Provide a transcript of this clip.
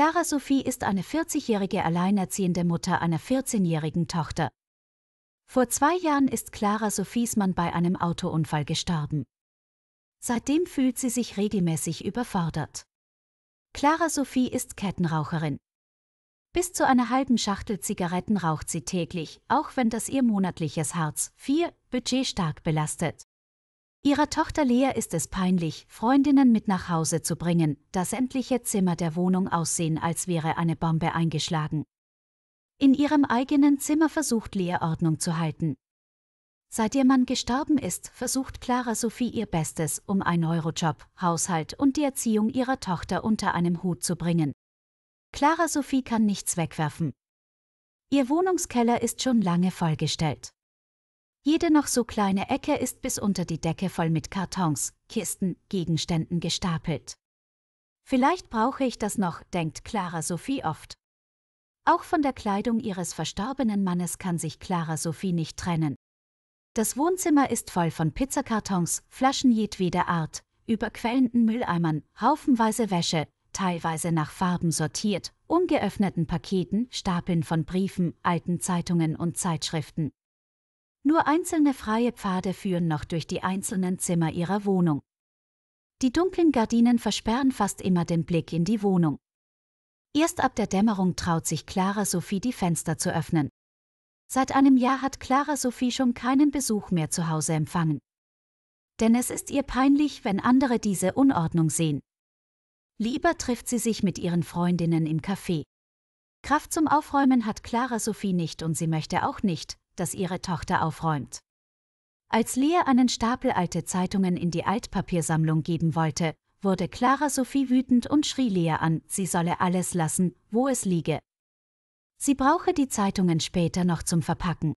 Clara Sophie ist eine 40-jährige alleinerziehende Mutter einer 14-jährigen Tochter. Vor zwei Jahren ist Clara Sophies Mann bei einem Autounfall gestorben. Seitdem fühlt sie sich regelmäßig überfordert. Clara Sophie ist Kettenraucherin. Bis zu einer halben Schachtel Zigaretten raucht sie täglich, auch wenn das ihr monatliches Hartz 4 Budget stark belastet. Ihrer Tochter Lea ist es peinlich, Freundinnen mit nach Hause zu bringen, da sämtliche Zimmer der Wohnung aussehen, als wäre eine Bombe eingeschlagen. In ihrem eigenen Zimmer versucht Lea Ordnung zu halten. Seit ihr Mann gestorben ist, versucht Clara Sophie ihr Bestes, um ein Eurojob, Haushalt und die Erziehung ihrer Tochter unter einem Hut zu bringen. Clara Sophie kann nichts wegwerfen. Ihr Wohnungskeller ist schon lange vollgestellt. Jede noch so kleine Ecke ist bis unter die Decke voll mit Kartons, Kisten, Gegenständen gestapelt. Vielleicht brauche ich das noch, denkt Clara Sophie oft. Auch von der Kleidung ihres verstorbenen Mannes kann sich Clara Sophie nicht trennen. Das Wohnzimmer ist voll von Pizzakartons, Flaschen jedweder Art, überquellenden Mülleimern, haufenweise Wäsche, teilweise nach Farben sortiert, ungeöffneten Paketen, Stapeln von Briefen, alten Zeitungen und Zeitschriften. Nur einzelne freie Pfade führen noch durch die einzelnen Zimmer ihrer Wohnung. Die dunklen Gardinen versperren fast immer den Blick in die Wohnung. Erst ab der Dämmerung traut sich Clara Sophie die Fenster zu öffnen. Seit einem Jahr hat Clara Sophie schon keinen Besuch mehr zu Hause empfangen. Denn es ist ihr peinlich, wenn andere diese Unordnung sehen. Lieber trifft sie sich mit ihren Freundinnen im Café. Kraft zum Aufräumen hat Clara Sophie nicht und sie möchte auch nicht, das ihre Tochter aufräumt. Als Lea einen Stapel alte Zeitungen in die Altpapiersammlung geben wollte, wurde Clara Sophie wütend und schrie Lea an, sie solle alles lassen, wo es liege. Sie brauche die Zeitungen später noch zum Verpacken.